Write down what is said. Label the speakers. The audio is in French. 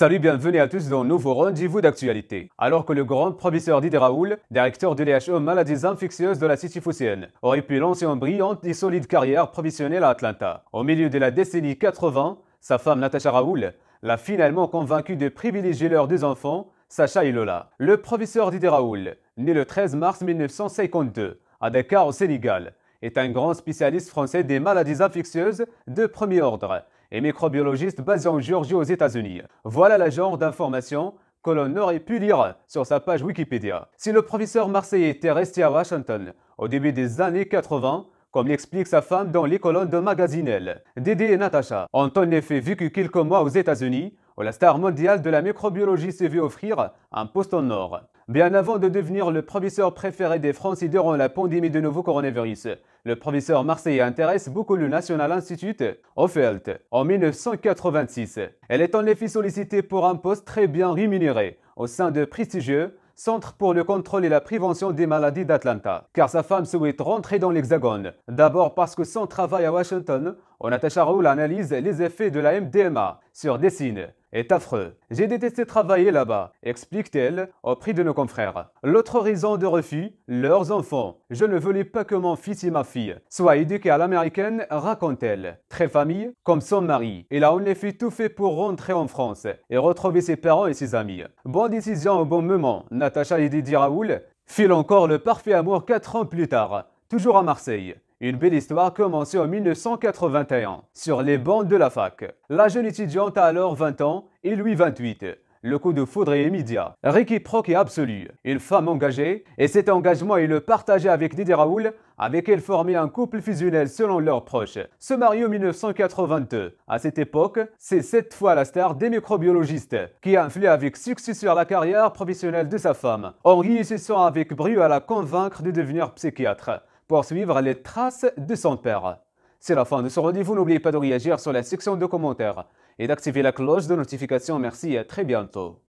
Speaker 1: Salut, bienvenue à tous dans un nouveau rendez-vous d'actualité. Alors que le grand professeur Didier Raoul, directeur de l'EHO maladies infectieuses de la cité aurait pu lancer une brillante et solide carrière professionnelle à Atlanta. Au milieu de la décennie 80, sa femme Natacha Raoul l'a finalement convaincu de privilégier leurs deux enfants, Sacha et Lola. Le professeur Didier Raoul, né le 13 mars 1952 à Dakar au Sénégal, est un grand spécialiste français des maladies infectieuses de premier ordre et microbiologiste basé en Géorgie aux États-Unis. Voilà le genre d'informations que l'on aurait pu lire sur sa page Wikipédia. Si le professeur marseillais était resté à Washington au début des années 80, comme l'explique sa femme dans les colonnes de Magazinelle, Dédé et Natacha ont en effet vécu quelques mois aux États-Unis, où la star mondiale de la microbiologie s'est vue offrir un poste en or. Bien avant de devenir le professeur préféré des Français durant la pandémie de nouveau coronavirus, le professeur marseillais intéresse beaucoup le National Institute of Health en 1986. Elle est en effet sollicitée pour un poste très bien rémunéré au sein de prestigieux Centre pour le contrôle et la prévention des maladies d'Atlanta, car sa femme souhaite rentrer dans l'Hexagone. D'abord parce que son travail à Washington, on attache à l'analyse les effets de la MDMA sur des signes est affreux. J'ai détesté travailler là-bas, explique-t-elle au prix de nos confrères. L'autre raison de refus, leurs enfants. Je ne voulais pas que mon fils et ma fille soient éduqués à l'américaine, raconte-t-elle. Très famille, comme son mari. Il a en effet tout fait pour rentrer en France et retrouver ses parents et ses amis. Bonne décision au bon moment, Natacha et Didier Raoul filent encore le parfait amour quatre ans plus tard, toujours à Marseille. Une belle histoire commencée en 1981, sur les bancs de la fac. La jeune étudiante a alors 20 ans et lui 28. Le coup de foudre est immédiat, Réquiproque et absolu. Une femme engagée, et cet engagement il le partageait avec Didier Raoul, avec elle formait un couple fusionnel selon leurs proches. Se marier en 1982. À cette époque, c'est cette fois la star des microbiologistes qui a influé avec succès sur la carrière professionnelle de sa femme, se sent avec brio à la convaincre de devenir psychiatre pour suivre les traces de son père. C'est la fin de ce rendez-vous. N'oubliez pas de réagir sur la section de commentaires et d'activer la cloche de notification. Merci et à très bientôt.